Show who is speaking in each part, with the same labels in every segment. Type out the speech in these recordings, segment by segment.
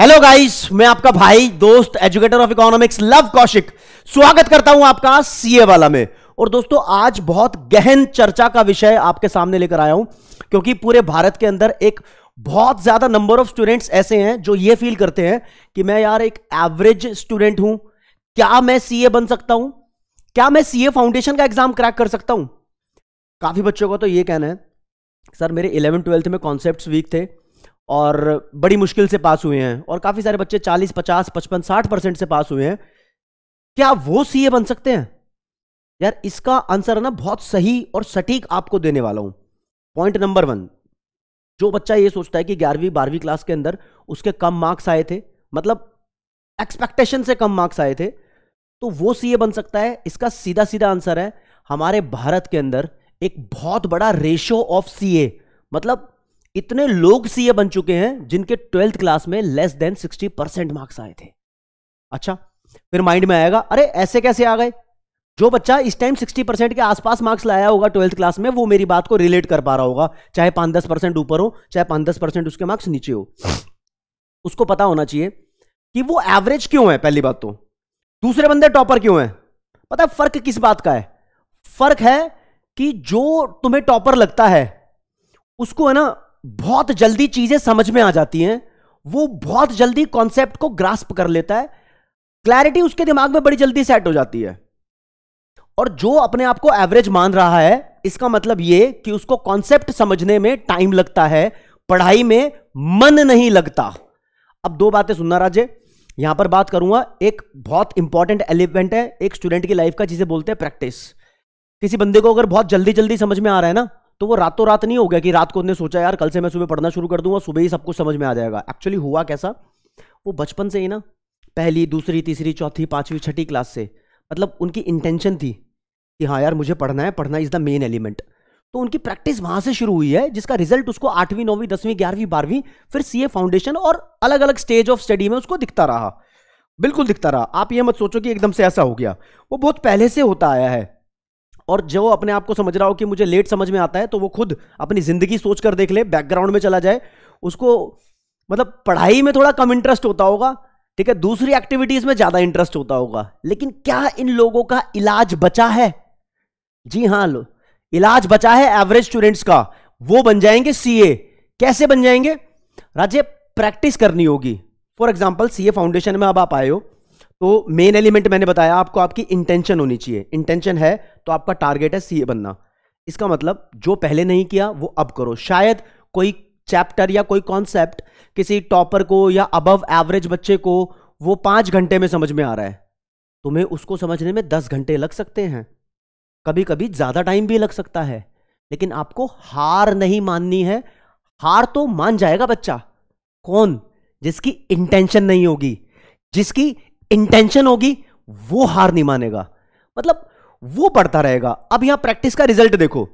Speaker 1: hello guys मैं आपका भाई दोस्त educator of economics Luv Kaushik स्वागत करता हूं आपका सीए वाला में और दोस्तों आज बहुत गहन चर्चा का विषय आपके सामने लेकर आया हूं क्योंकि पूरे भारत के अंदर एक बहुत ज्यादा नंबर ऑफ स्टूडेंट्स ऐसे हैं जो ये फील करते हैं कि मैं यार एक एवरेज स्टूडेंट हूं क्या मैं सी बन सकता हूं क्या मैं सी फाउंडेशन का एग्जाम क्रैक कर सकता हूं काफी बच्चों का तो ये कहना है सर मेरे इलेवन ट्वेल्थ में कॉन्सेप्ट वीक थे और बड़ी मुश्किल से पास हुए हैं और काफ़ी सारे बच्चे 40, 50, 55, 60 परसेंट से पास हुए हैं क्या वो सीए बन सकते हैं यार इसका आंसर है ना बहुत सही और सटीक आपको देने वाला हूं पॉइंट नंबर वन जो बच्चा ये सोचता है कि ग्यारहवीं बारहवीं क्लास के अंदर उसके कम मार्क्स आए थे मतलब एक्सपेक्टेशन से कम मार्क्स आए थे तो वो सीए बन सकता है इसका सीधा सीधा आंसर है हमारे भारत के अंदर एक बहुत बड़ा रेशो ऑफ सीए मतलब इतने लोग सीए बन चुके हैं जिनके ट्वेल्थ क्लास में less than sixty percent marks आए थे अच्छा फिर माइंड में आएगा अरे ऐसे कैसे आ गए जो बच्चा इस टाइम सिक्सटी परसेंट के आसपास मार्क्स लाया होगा ट्वेल्थ क्लास में वो मेरी बात को रिलेट कर पा रहा होगा चाहे पांच दस परसेंट ऊपर हो चाहे पांच दस परसेंट उसके मार्क्स नीचे हो उसको पता होना चाहिए कि वो एवरेज क्यों है पहली बात तो दूसरे बंदे टॉपर क्यों है पता है फर्क किस बात का है फर्क है कि जो तुम्हें टॉपर लगता है उसको है ना बहुत जल्दी चीजें समझ में आ जाती हैं वो बहुत जल्दी कॉन्सेप्ट को ग्रास्प कर लेता है क्लैरिटी उसके दिमाग में बड़ी जल्दी सेट हो जाती है और जो अपने आप को एवरेज मान रहा है इसका मतलब ये कि उसको कॉन्सेप्ट समझने में टाइम लगता है पढ़ाई में मन नहीं लगता अब दो बातें सुनना राजे यहां पर बात करूंगा एक बहुत इंपॉर्टेंट एलिमेंट है एक स्टूडेंट की लाइफ का जिसे बोलते हैं प्रैक्टिस किसी बंदे को अगर बहुत जल्दी जल्दी समझ में आ रहा है ना तो वो रातों रात नहीं हो गया कि रात को उसने सोचा यार कल से मैं सुबह पढ़ना शुरू कर दूंगा सुबह ही सब कुछ समझ में आ जाएगा एक्चुअली हुआ कैसा वो बचपन से ही ना पहली दूसरी तीसरी चौथी पांचवी छठी क्लास से मतलब उनकी इंटेंशन थी कि हाँ यार मुझे पढ़ना है पढ़ना इज़ द मेन एलिमेंट तो उनकी प्रैक्टिस वहां से शुरू हुई है जिसका रिजल्ट उसको आठवीं नौवीं दसवीं ग्यारहवीं बारहवीं फिर सी फाउंडेशन और अलग अलग स्टेज ऑफ स्टडी में उसको दिखता रहा बिल्कुल दिखता रहा आप ये मत सोचो कि एकदम से ऐसा हो गया वो बहुत पहले से होता आया है और जो अपने आप को समझ रहा हो कि मुझे लेट समझ में आता है तो वो खुद अपनी ज़िंदगी सोच कर देख ले बैकग्राउंड में चला जाए उसको मतलब पढ़ाई में थोड़ा कम इंटरेस्ट होता होगा ठीक है दूसरी एक्टिविटीज़ में ज़्यादा इंटरेस्ट होता होगा लेकिन क्या इन लोगों का इलाज बचा है जी हाँ लो इलाज बचा है एवरेज स्टूडेंट्स का वो बन जाएंगे सीए कैसे बन जाएंगे राजे प्रैक्टिस करनी होगी फॉर एग्जाम्पल सीए फाउंडेशन में अब आप आए हो तो मेन एलिमेंट मैंने बताया आपको आपकी इंटेंशन होनी चाहिए इंटेंशन है तो आपका टारगेट है सीए बनना इसका मतलब जो पहले नहीं किया वो अब करो शायद कोई चैप्टर या कोई कॉन्सेप्ट किसी टॉपर को या अबव एवरेज बच्चे को वो पांच घंटे में समझ में आ रहा है तुम्हें उसको समझने में दस घंटे लग सकते हैं कभी कभी ज़्यादा टाइम भी लग सकता है लेकिन आपको हार नहीं माननी है हार तो मान जाएगा बच्चा कौन जिसकी इंटेंशन नहीं होगी जिसकी इंटेंशन होगी वो हार नहीं मानेगा मतलब वो बढ़ता रहेगा अब यहां प्रैक्टिस का रिजल्ट देखो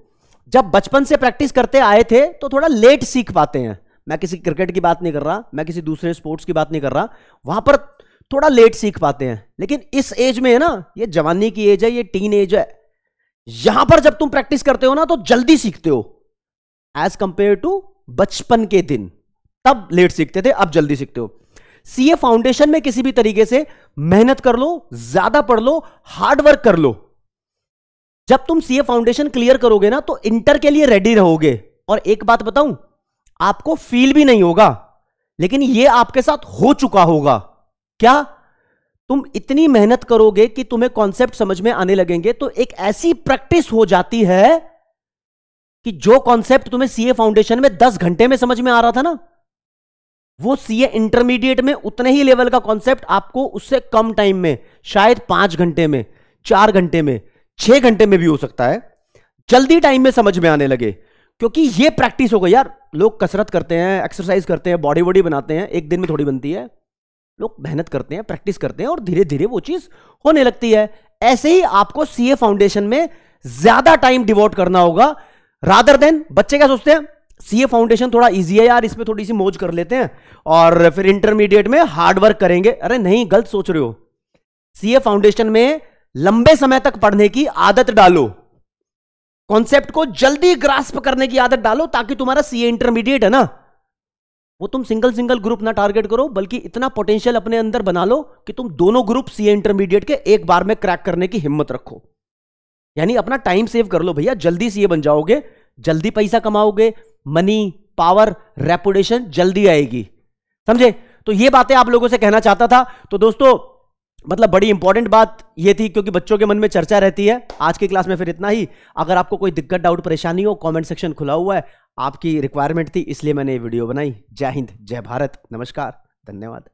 Speaker 1: जब बचपन से प्रैक्टिस करते आए थे तो थोड़ा लेट सीख पाते हैं मैं किसी क्रिकेट की बात नहीं कर रहा मैं किसी दूसरे स्पोर्ट्स की बात नहीं कर रहा वहां पर थोड़ा लेट सीख पाते हैं लेकिन इस एज में है ना ये जवानी की एज है ये टीन एज है यहां पर जब तुम प्रैक्टिस करते हो ना तो जल्दी सीखते हो एज कंपेयर टू बचपन के दिन तब लेट सीखते थे अब जल्दी सीखते हो सीए फाउंडेशन में किसी भी तरीके से मेहनत कर लो ज्यादा पढ़ लो हार्डवर्क कर लो जब तुम सीए फाउंडेशन क्लियर करोगे ना तो इंटर के लिए रेडी रहोगे और एक बात बताऊं आपको फील भी नहीं होगा लेकिन यह आपके साथ हो चुका होगा क्या तुम इतनी मेहनत करोगे कि तुम्हें कॉन्सेप्ट समझ में आने लगेंगे तो एक ऐसी प्रैक्टिस हो जाती है कि जो कॉन्सेप्ट तुम्हें सीए फाउंडेशन में दस घंटे में समझ में आ रहा था ना वो सीए इंटरमीडिएट में उतने ही लेवल का कॉन्सेप्ट आपको उससे कम टाइम में शायद पांच घंटे में चार घंटे में छह घंटे में भी हो सकता है जल्दी टाइम में समझ में आने लगे क्योंकि ये प्रैक्टिस होगा यार लोग कसरत करते हैं एक्सरसाइज करते हैं बॉडी वॉडी बनाते हैं एक दिन में थोड़ी बनती है लोग मेहनत करते हैं प्रैक्टिस करते हैं और धीरे धीरे वो चीज होने लगती है ऐसे ही आपको सीए फाउंडेशन में ज्यादा टाइम डिवोट करना होगा रादर देन बच्चे क्या सोचते हैं सीए फाउंडेशन थोड़ा इजी है यार इसमें थोड़ी सी मौज कर लेते हैं और फिर इंटरमीडिएट में हार्ड वर्क करेंगे अरे नहीं गलत सोच रहे हो सीए फाउंडेशन में लंबे समय तक पढ़ने की आदत डालो कॉन्सेप्ट को जल्दी ग्रास्प करने की आदत डालो ताकि तुम्हारा सीए इंटरमीडिएट है ना वो तुम सिंगल सिंगल ग्रुप ना टारगेट करो बल्कि इतना पोटेंशियल अपने अंदर बना लो कि तुम दोनों ग्रुप सीए इंटरमीडिएट के एक बार में क्रैक करने की हिम्मत रखो यानी अपना टाइम सेव कर लो भैया जल्दी सीए बन जाओगे जल्दी पैसा कमाओगे मनी पावर रेपुटेशन जल्दी आएगी समझे तो ये बातें आप लोगों से कहना चाहता था तो दोस्तों मतलब बड़ी इंपॉर्टेंट बात ये थी क्योंकि बच्चों के मन में चर्चा रहती है आज की क्लास में फिर इतना ही अगर आपको कोई दिक्कत डाउट परेशानी हो कमेंट सेक्शन खुला हुआ है आपकी रिक्वायरमेंट थी इसलिए मैंने ये वीडियो बनाई जय हिंद जय भारत नमस्कार धन्यवाद